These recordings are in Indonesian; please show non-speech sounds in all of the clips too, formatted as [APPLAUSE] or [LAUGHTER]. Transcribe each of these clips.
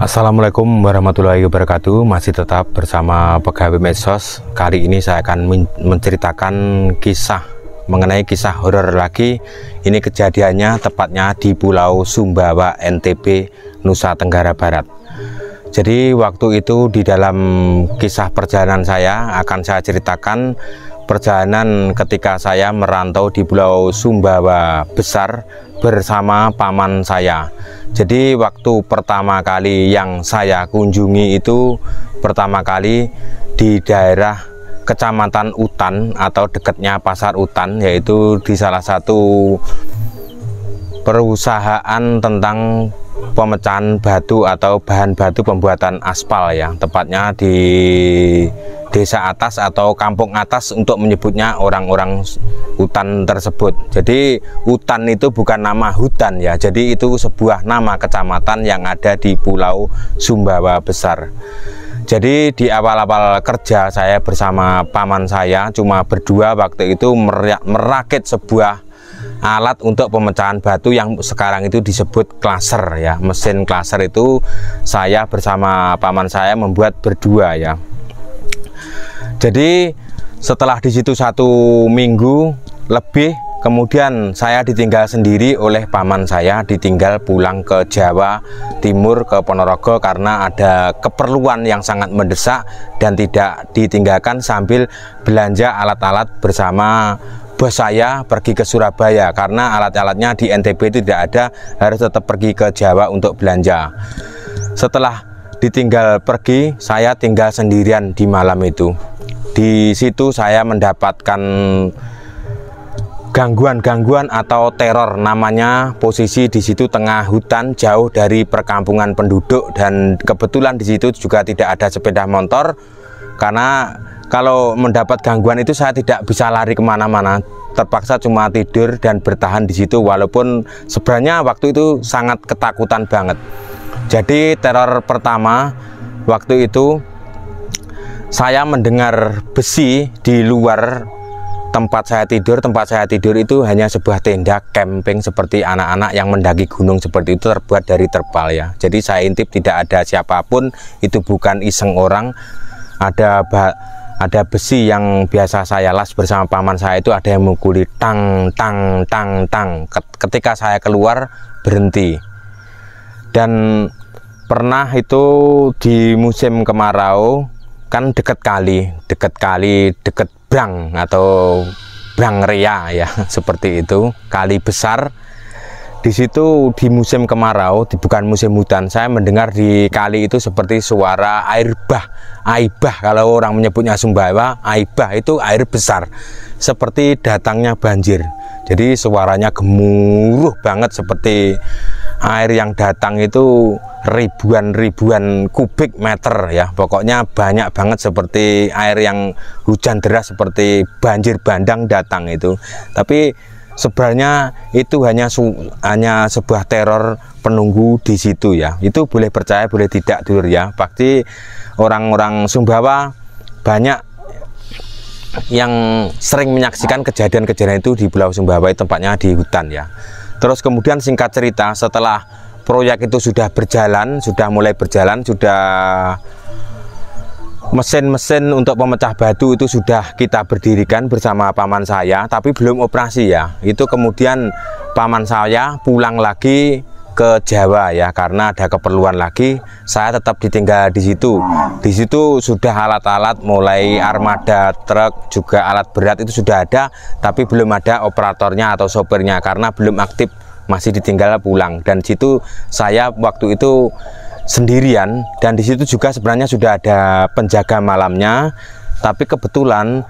Assalamualaikum warahmatullahi wabarakatuh masih tetap bersama pegawai medsos kali ini saya akan menceritakan kisah mengenai kisah horor lagi ini kejadiannya tepatnya di Pulau Sumbawa NTB Nusa Tenggara Barat jadi waktu itu di dalam kisah perjalanan saya akan saya ceritakan perjalanan ketika saya merantau di Pulau Sumbawa Besar bersama paman saya. Jadi waktu pertama kali yang saya kunjungi itu pertama kali di daerah Kecamatan Utan atau dekatnya Pasar Utan yaitu di salah satu perusahaan tentang pemecahan batu atau bahan batu pembuatan aspal ya tepatnya di desa atas atau kampung atas untuk menyebutnya orang-orang hutan tersebut jadi hutan itu bukan nama hutan ya jadi itu sebuah nama kecamatan yang ada di pulau Sumbawa Besar jadi di awal-awal kerja saya bersama paman saya cuma berdua waktu itu merakit sebuah alat untuk pemecahan batu yang sekarang itu disebut klaser ya mesin klaser itu saya bersama paman saya membuat berdua ya jadi setelah di situ satu minggu lebih kemudian saya ditinggal sendiri oleh paman saya ditinggal pulang ke Jawa Timur ke Ponorogo karena ada keperluan yang sangat mendesak dan tidak ditinggalkan sambil belanja alat-alat bersama bos saya pergi ke Surabaya karena alat-alatnya di NTB itu tidak ada harus tetap pergi ke Jawa untuk belanja setelah ditinggal pergi saya tinggal sendirian di malam itu di situ saya mendapatkan gangguan-gangguan atau teror namanya posisi di situ tengah hutan jauh dari perkampungan penduduk dan kebetulan di situ juga tidak ada sepeda motor karena kalau mendapat gangguan itu saya tidak bisa lari kemana-mana terpaksa cuma tidur dan bertahan di situ walaupun sebenarnya waktu itu sangat ketakutan banget jadi teror pertama waktu itu saya mendengar besi di luar tempat saya tidur tempat saya tidur itu hanya sebuah tenda camping seperti anak-anak yang mendaki gunung seperti itu terbuat dari terpal ya jadi saya intip tidak ada siapapun itu bukan iseng orang ada bah ada besi yang biasa saya las bersama paman saya itu ada yang mengguli tang tang tang tang ketika saya keluar berhenti dan pernah itu di musim kemarau kan deket kali deket kali deket brang atau brang ria ya [LAUGHS] seperti itu kali besar di situ di musim kemarau di bukan musim hutan saya mendengar di kali itu seperti suara air bah aibah kalau orang menyebutnya sumbawa aibah itu air besar seperti datangnya banjir jadi suaranya gemuruh banget seperti air yang datang itu ribuan-ribuan kubik meter ya pokoknya banyak banget seperti air yang hujan deras seperti banjir bandang datang itu tapi sebenarnya itu hanya su, hanya sebuah teror penunggu di situ ya itu boleh percaya boleh tidak tuh ya pasti orang-orang Sumbawa banyak yang sering menyaksikan kejadian-kejadian itu di Pulau Sumbawa tempatnya di hutan ya terus kemudian singkat cerita setelah proyek itu sudah berjalan sudah mulai berjalan sudah mesin-mesin untuk pemecah batu itu sudah kita berdirikan bersama paman saya tapi belum operasi ya itu kemudian paman saya pulang lagi ke Jawa ya karena ada keperluan lagi saya tetap ditinggal di situ di situ sudah alat-alat mulai armada truk juga alat berat itu sudah ada tapi belum ada operatornya atau sopirnya karena belum aktif masih ditinggal pulang dan situ saya waktu itu sendirian dan di situ juga sebenarnya sudah ada penjaga malamnya tapi kebetulan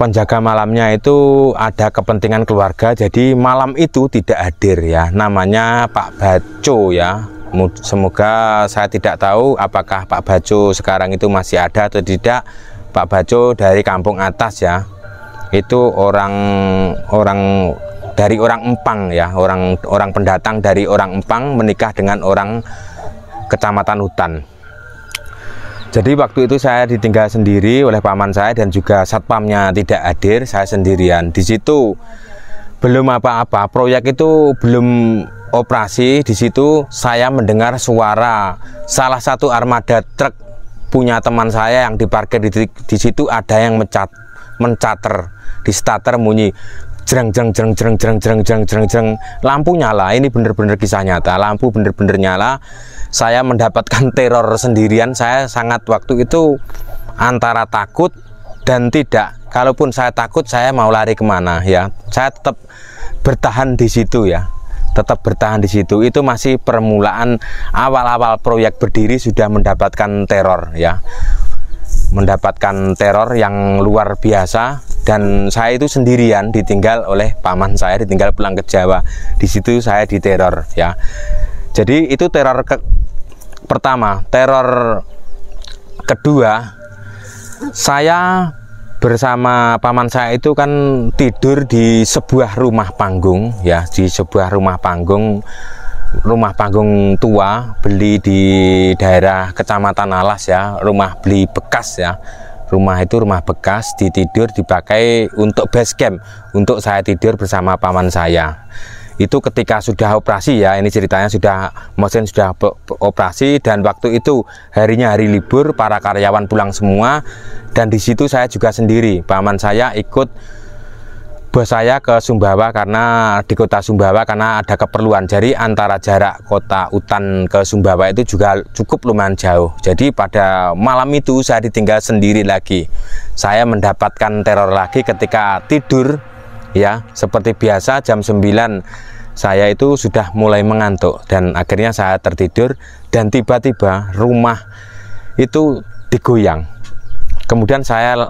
penjaga malamnya itu ada kepentingan keluarga jadi malam itu tidak hadir ya namanya Pak Baco ya semoga saya tidak tahu apakah Pak Baco sekarang itu masih ada atau tidak Pak Baco dari kampung atas ya itu orang orang dari orang Empang ya orang orang pendatang dari orang Empang menikah dengan orang Kecamatan Hutan. Jadi waktu itu saya ditinggal sendiri oleh paman saya dan juga satpamnya tidak hadir, saya sendirian. Di situ belum apa-apa, proyek itu belum operasi. Di situ saya mendengar suara salah satu armada truk punya teman saya yang diparkir di, di situ ada yang mencat mencater di starter bunyi jereng jreng jereng jreng jereng jreng jereng jreng lampu nyala ini bener-bener kisah nyata lampu bener-bener nyala saya mendapatkan teror sendirian saya sangat waktu itu antara takut dan tidak kalaupun saya takut saya mau lari kemana ya saya tetap bertahan di situ ya tetap bertahan di situ itu masih permulaan awal-awal proyek berdiri sudah mendapatkan teror ya mendapatkan teror yang luar biasa dan saya itu sendirian ditinggal oleh paman saya ditinggal pulang ke Jawa di situ saya diteror ya jadi itu teror ke pertama, teror kedua, saya bersama paman saya itu kan tidur di sebuah rumah panggung ya di sebuah rumah panggung rumah panggung tua beli di daerah kecamatan Alas ya rumah beli bekas ya rumah itu rumah bekas ditidur dipakai untuk base camp untuk saya tidur bersama paman saya itu ketika sudah operasi ya ini ceritanya sudah mesin sudah operasi dan waktu itu harinya hari libur para karyawan pulang semua dan di situ saya juga sendiri paman saya ikut bos saya ke Sumbawa karena di kota Sumbawa karena ada keperluan jadi antara jarak kota Utan ke Sumbawa itu juga cukup lumayan jauh jadi pada malam itu saya ditinggal sendiri lagi saya mendapatkan teror lagi ketika tidur ya seperti biasa jam 9 saya itu sudah mulai mengantuk dan akhirnya saya tertidur dan tiba-tiba rumah itu digoyang kemudian saya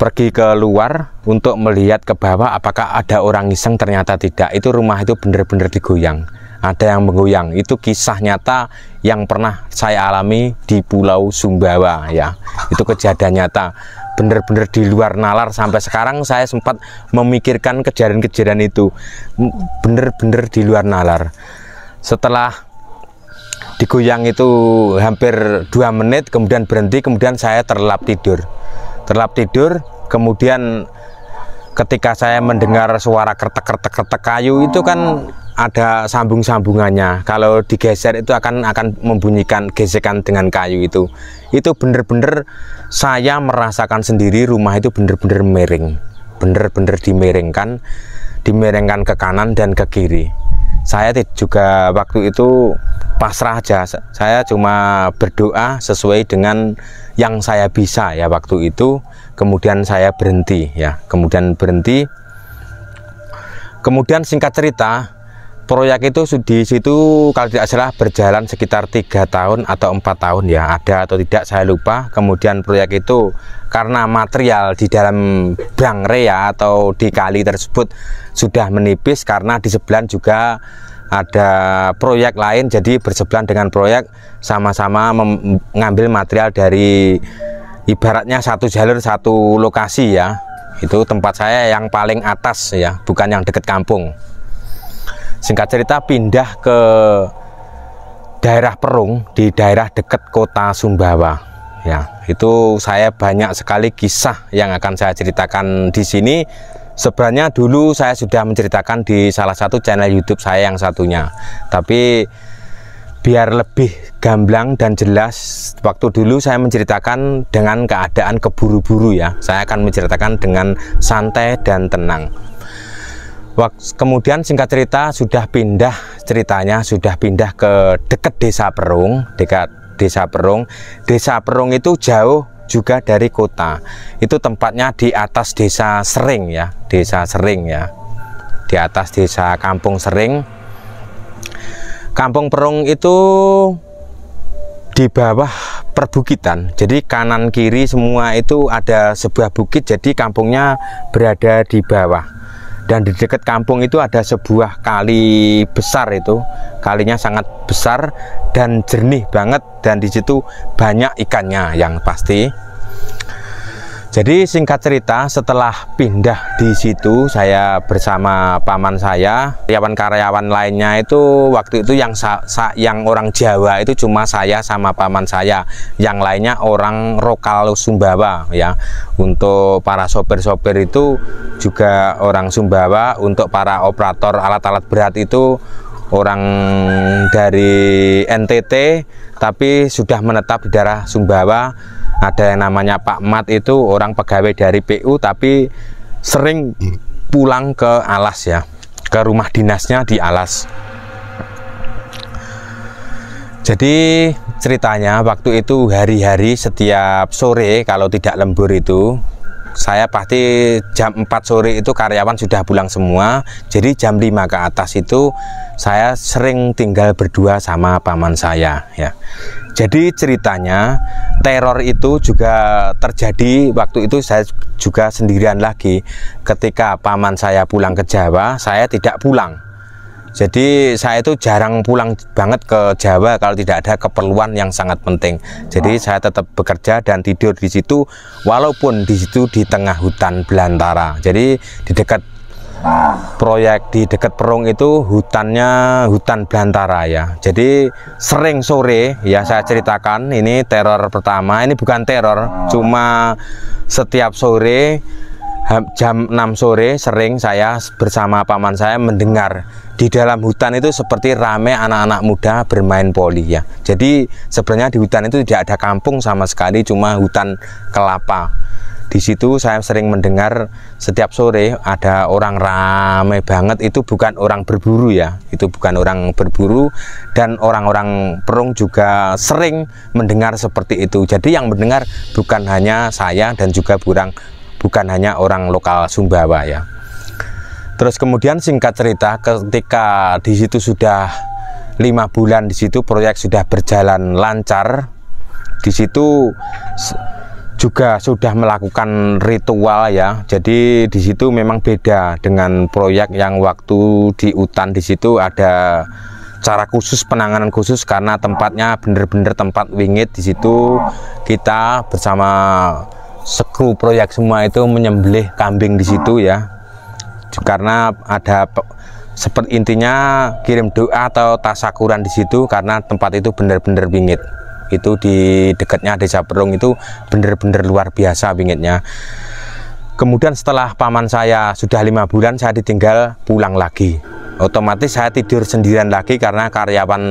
pergi ke luar untuk melihat ke bawah apakah ada orang iseng ternyata tidak itu rumah itu benar-benar digoyang ada yang menggoyang itu kisah nyata yang pernah saya alami di Pulau Sumbawa ya itu kejadian nyata bener-bener di luar nalar sampai sekarang saya sempat memikirkan kejadian-kejadian itu bener-bener di luar nalar setelah digoyang itu hampir dua menit kemudian berhenti kemudian saya terlelap tidur terlelap tidur kemudian ketika saya mendengar suara kertek kertek kertek kayu itu kan ada sambung-sambungannya kalau digeser itu akan akan membunyikan gesekan dengan kayu itu itu bener-bener saya merasakan sendiri rumah itu bener-bener miring bener-bener dimiringkan dimiringkan ke kanan dan ke kiri saya juga waktu itu pasrah aja saya cuma berdoa sesuai dengan yang saya bisa ya waktu itu kemudian saya berhenti ya kemudian berhenti kemudian singkat cerita proyek itu di situ kalau tidak salah berjalan sekitar tiga tahun atau empat tahun ya ada atau tidak saya lupa kemudian proyek itu karena material di dalam bangre ya atau di kali tersebut sudah menipis karena di sebelah juga ada proyek lain jadi bersebelahan dengan proyek sama-sama mengambil material dari ibaratnya satu jalur satu lokasi ya itu tempat saya yang paling atas ya bukan yang dekat kampung singkat cerita pindah ke daerah Perung di daerah dekat kota Sumbawa ya itu saya banyak sekali kisah yang akan saya ceritakan di sini sebenarnya dulu saya sudah menceritakan di salah satu channel YouTube saya yang satunya tapi biar lebih gamblang dan jelas waktu dulu saya menceritakan dengan keadaan keburu-buru ya saya akan menceritakan dengan santai dan tenang kemudian singkat cerita sudah pindah ceritanya sudah pindah ke dekat desa Perung dekat desa Perung desa Perung itu jauh juga dari kota itu tempatnya di atas desa Sering ya desa Sering ya di atas desa Kampung Sering Kampung Perung itu di bawah perbukitan jadi kanan kiri semua itu ada sebuah bukit jadi kampungnya berada di bawah dan di dekat kampung itu ada sebuah kali besar itu kalinya sangat besar dan jernih banget dan di situ banyak ikannya yang pasti jadi singkat cerita setelah pindah di situ saya bersama paman saya, karyawan-karyawan lainnya itu waktu itu yang sa sa yang orang Jawa itu cuma saya sama paman saya, yang lainnya orang lokal Sumbawa ya. Untuk para sopir-sopir itu juga orang Sumbawa, untuk para operator alat-alat berat itu orang dari NTT tapi sudah menetap di daerah Sumbawa ada yang namanya Pak Mat itu orang pegawai dari PU tapi sering hmm. pulang ke Alas ya ke rumah dinasnya di Alas jadi ceritanya waktu itu hari-hari setiap sore kalau tidak lembur itu saya pasti jam 4 sore itu karyawan sudah pulang semua jadi jam 5 ke atas itu saya sering tinggal berdua sama paman saya ya jadi ceritanya teror itu juga terjadi waktu itu saya juga sendirian lagi ketika paman saya pulang ke Jawa saya tidak pulang jadi saya itu jarang pulang banget ke Jawa kalau tidak ada keperluan yang sangat penting jadi saya tetap bekerja dan tidur di situ walaupun di situ di tengah hutan belantara jadi di dekat proyek di dekat Perung itu hutannya hutan belantara ya. Jadi sering sore ya saya ah. ceritakan ini teror pertama, ini bukan teror, cuma setiap sore jam 6 sore sering saya bersama paman saya mendengar di dalam hutan itu seperti rame anak-anak muda bermain poli ya. Jadi sebenarnya di hutan itu tidak ada kampung sama sekali, cuma hutan kelapa di situ saya sering mendengar setiap sore ada orang ramai banget itu bukan orang berburu ya itu bukan orang berburu dan orang-orang perung juga sering mendengar seperti itu jadi yang mendengar bukan hanya saya dan juga burang bukan hanya orang lokal Sumbawa ya terus kemudian singkat cerita ketika di situ sudah lima bulan di situ proyek sudah berjalan lancar di situ juga sudah melakukan ritual ya jadi di situ memang beda dengan proyek yang waktu di hutan di situ ada cara khusus penanganan khusus karena tempatnya bener-bener tempat wingit di situ kita bersama sekru proyek semua itu menyembelih kambing di situ ya karena ada seperti intinya kirim doa atau tasakuran di situ karena tempat itu benar-benar -benar itu di dekatnya desa Perung itu benar-benar luar biasa pinginnya kemudian setelah paman saya sudah lima bulan saya ditinggal pulang lagi otomatis saya tidur sendirian lagi karena karyawan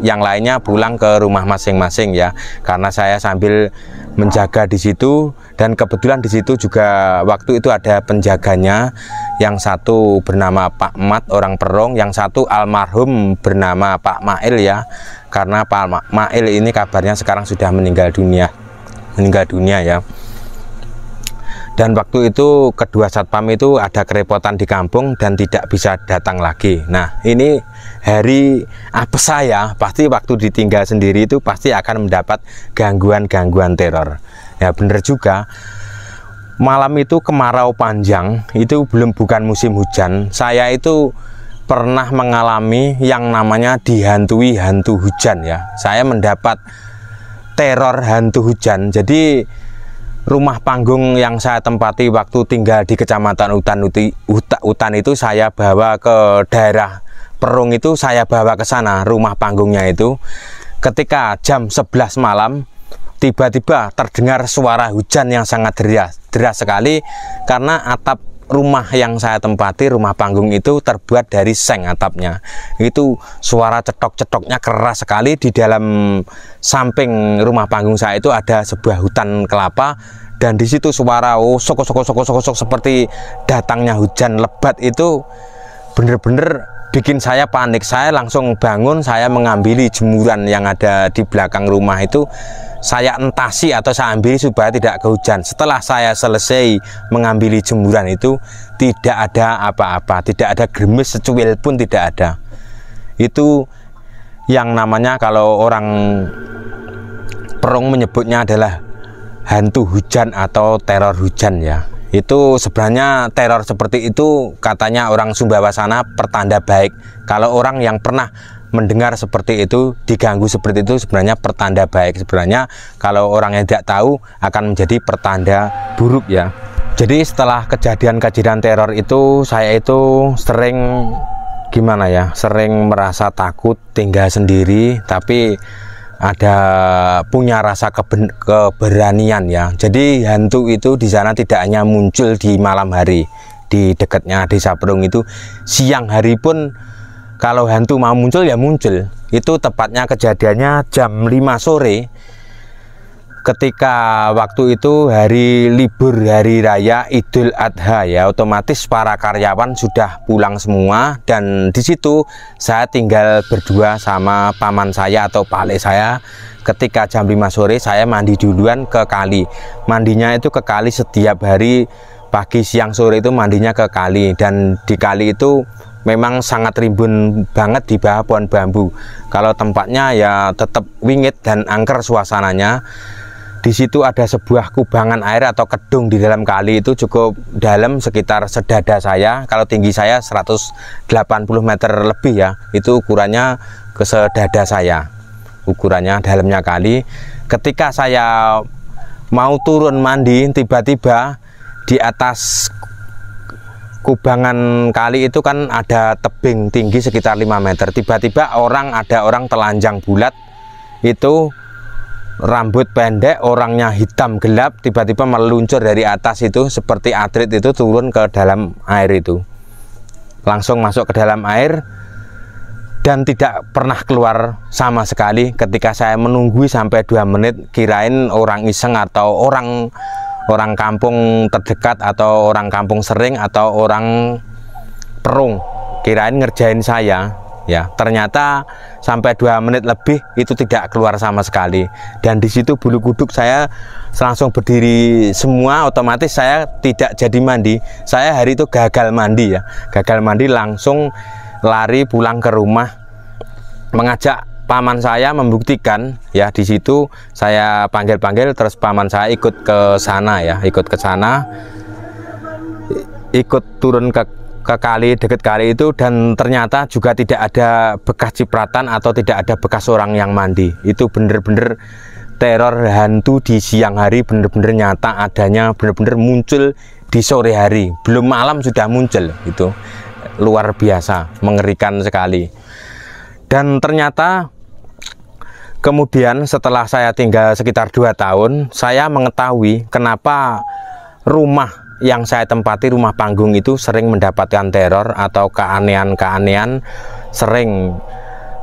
yang lainnya pulang ke rumah masing-masing ya karena saya sambil menjaga di situ dan kebetulan di situ juga waktu itu ada penjaganya yang satu bernama Pak Mat orang Perong yang satu almarhum bernama Pak Mail ya karena Pak Mail ini kabarnya sekarang sudah meninggal dunia meninggal dunia ya dan waktu itu kedua satpam itu ada kerepotan di kampung dan tidak bisa datang lagi nah ini hari apa saya pasti waktu ditinggal sendiri itu pasti akan mendapat gangguan-gangguan teror ya bener juga malam itu kemarau panjang itu belum bukan musim hujan saya itu pernah mengalami yang namanya dihantui hantu hujan ya saya mendapat teror hantu hujan jadi rumah panggung yang saya tempati waktu tinggal di Kecamatan Hutan Uti, Hutan, Hutan itu saya bawa ke daerah Perung itu saya bawa ke sana rumah panggungnya itu ketika jam 11 malam tiba-tiba terdengar suara hujan yang sangat deras deras sekali karena atap rumah yang saya tempati rumah panggung itu terbuat dari seng atapnya itu suara cetok-cetoknya keras sekali di dalam samping rumah panggung saya itu ada sebuah hutan kelapa dan di situ suara oh soko soko soko soko sok seperti datangnya hujan lebat itu bener-bener bikin saya panik saya langsung bangun saya mengambil jemuran yang ada di belakang rumah itu saya entasi atau saya ambil supaya tidak kehujan setelah saya selesai mengambil jemuran itu tidak ada apa-apa tidak ada gerimis secuil pun tidak ada itu yang namanya kalau orang perung menyebutnya adalah hantu hujan atau teror hujan ya itu sebenarnya teror seperti itu katanya orang Sumbawa sana pertanda baik kalau orang yang pernah mendengar seperti itu diganggu seperti itu sebenarnya pertanda baik sebenarnya kalau orang yang tidak tahu akan menjadi pertanda buruk ya jadi setelah kejadian-kejadian teror itu saya itu sering gimana ya sering merasa takut tinggal sendiri tapi ada punya rasa keben, keberanian ya. Jadi hantu itu di sana tidak hanya muncul di malam hari di dekatnya desa Perung itu siang hari pun kalau hantu mau muncul ya muncul. Itu tepatnya kejadiannya jam 5 sore ketika waktu itu hari libur hari raya Idul Adha ya otomatis para karyawan sudah pulang semua dan di situ saya tinggal berdua sama paman saya atau pale saya ketika jam 5 sore saya mandi duluan ke kali mandinya itu ke kali setiap hari pagi siang sore itu mandinya ke kali dan di kali itu memang sangat rimbun banget di bawah pohon bambu kalau tempatnya ya tetap wingit dan angker suasananya di situ ada sebuah kubangan air atau kedung di dalam kali itu cukup dalam sekitar sedada saya kalau tinggi saya 180 meter lebih ya itu ukurannya ke sedada saya ukurannya dalamnya kali ketika saya mau turun mandi tiba-tiba di atas kubangan kali itu kan ada tebing tinggi sekitar 5 meter tiba-tiba orang ada orang telanjang bulat itu rambut pendek orangnya hitam gelap tiba-tiba meluncur dari atas itu seperti atlet itu turun ke dalam air itu langsung masuk ke dalam air dan tidak pernah keluar sama sekali ketika saya menunggu sampai dua menit kirain orang iseng atau orang orang kampung terdekat atau orang kampung sering atau orang perung kirain ngerjain saya ya ternyata sampai dua menit lebih itu tidak keluar sama sekali dan di situ bulu kuduk saya langsung berdiri semua otomatis saya tidak jadi mandi saya hari itu gagal mandi ya gagal mandi langsung lari pulang ke rumah mengajak paman saya membuktikan ya di situ saya panggil-panggil terus paman saya ikut ke sana ya ikut ke sana ikut turun ke ke kali deket kali itu dan ternyata juga tidak ada bekas cipratan atau tidak ada bekas orang yang mandi itu bener-bener teror hantu di siang hari bener-bener nyata adanya bener-bener muncul di sore hari belum malam sudah muncul itu luar biasa mengerikan sekali dan ternyata kemudian setelah saya tinggal sekitar dua tahun saya mengetahui kenapa rumah yang saya tempati rumah panggung itu sering mendapatkan teror atau keanehan-keanehan sering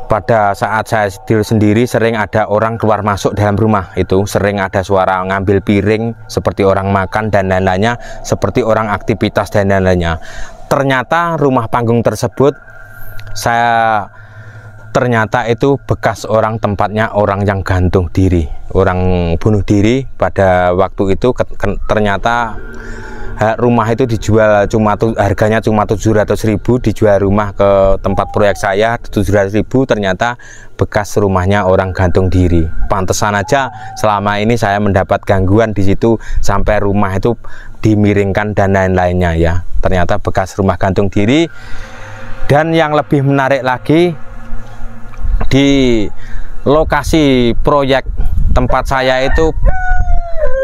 pada saat saya sendiri sering ada orang keluar masuk dalam rumah itu sering ada suara ngambil piring seperti orang makan dan lain-lainnya seperti orang aktivitas dan lain-lainnya ternyata rumah panggung tersebut saya ternyata itu bekas orang tempatnya orang yang gantung diri orang bunuh diri pada waktu itu ternyata rumah itu dijual cuma harganya cuma 700.000 dijual rumah ke tempat proyek saya 700.000 ternyata bekas rumahnya orang gantung diri pantesan aja selama ini saya mendapat gangguan di situ sampai rumah itu dimiringkan dan lain-lainnya ya ternyata bekas rumah gantung diri dan yang lebih menarik lagi di lokasi proyek tempat saya itu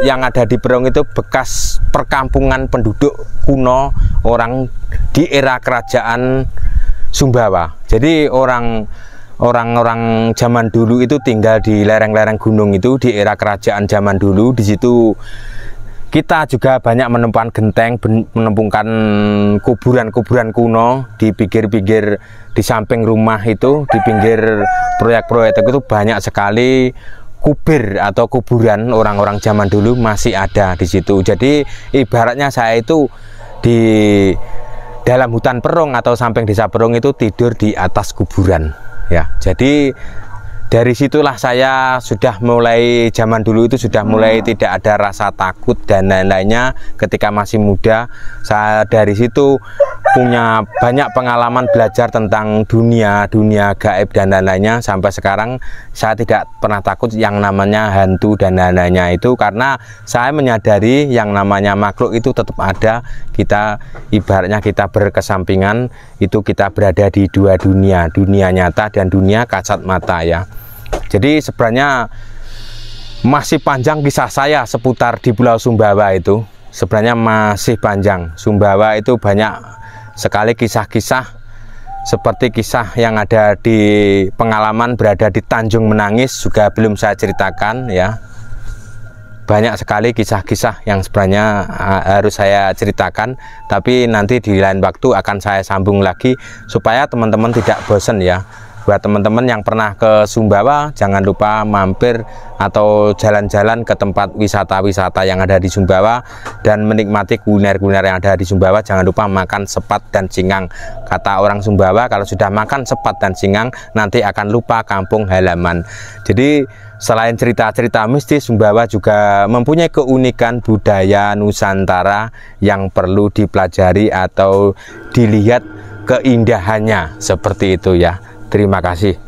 yang ada di Berong itu bekas perkampungan penduduk kuno orang di era kerajaan Sumbawa. Jadi orang orang-orang zaman dulu itu tinggal di lereng-lereng gunung itu di era kerajaan zaman dulu di situ kita juga banyak menemukan genteng menemukan kuburan-kuburan kuno di pinggir-pinggir di samping rumah itu di pinggir proyek-proyek itu banyak sekali kubir atau kuburan orang-orang zaman dulu masih ada di situ. Jadi ibaratnya saya itu di dalam hutan perung atau samping desa perung itu tidur di atas kuburan ya. Jadi dari situlah saya sudah mulai zaman dulu itu sudah mulai hmm. tidak ada rasa takut dan lain-lainnya ketika masih muda saya dari situ punya banyak pengalaman belajar tentang dunia dunia gaib dan lain-lainnya sampai sekarang saya tidak pernah takut yang namanya hantu dan lain-lainnya itu karena saya menyadari yang namanya makhluk itu tetap ada kita ibaratnya kita berkesampingan itu kita berada di dua dunia dunia nyata dan dunia kasat mata ya jadi sebenarnya masih panjang kisah saya seputar di Pulau Sumbawa itu sebenarnya masih panjang Sumbawa itu banyak sekali kisah-kisah seperti kisah yang ada di pengalaman berada di Tanjung Menangis juga belum saya ceritakan ya banyak sekali kisah-kisah yang sebenarnya harus saya ceritakan tapi nanti di lain waktu akan saya sambung lagi supaya teman-teman tidak bosen ya buat teman-teman yang pernah ke Sumbawa jangan lupa mampir atau jalan-jalan ke tempat wisata-wisata yang ada di Sumbawa dan menikmati kuliner-kuliner yang ada di Sumbawa jangan lupa makan sepat dan singang kata orang Sumbawa kalau sudah makan sepat dan singang nanti akan lupa kampung halaman jadi selain cerita-cerita mistis Sumbawa juga mempunyai keunikan budaya Nusantara yang perlu dipelajari atau dilihat keindahannya seperti itu ya Terima kasih.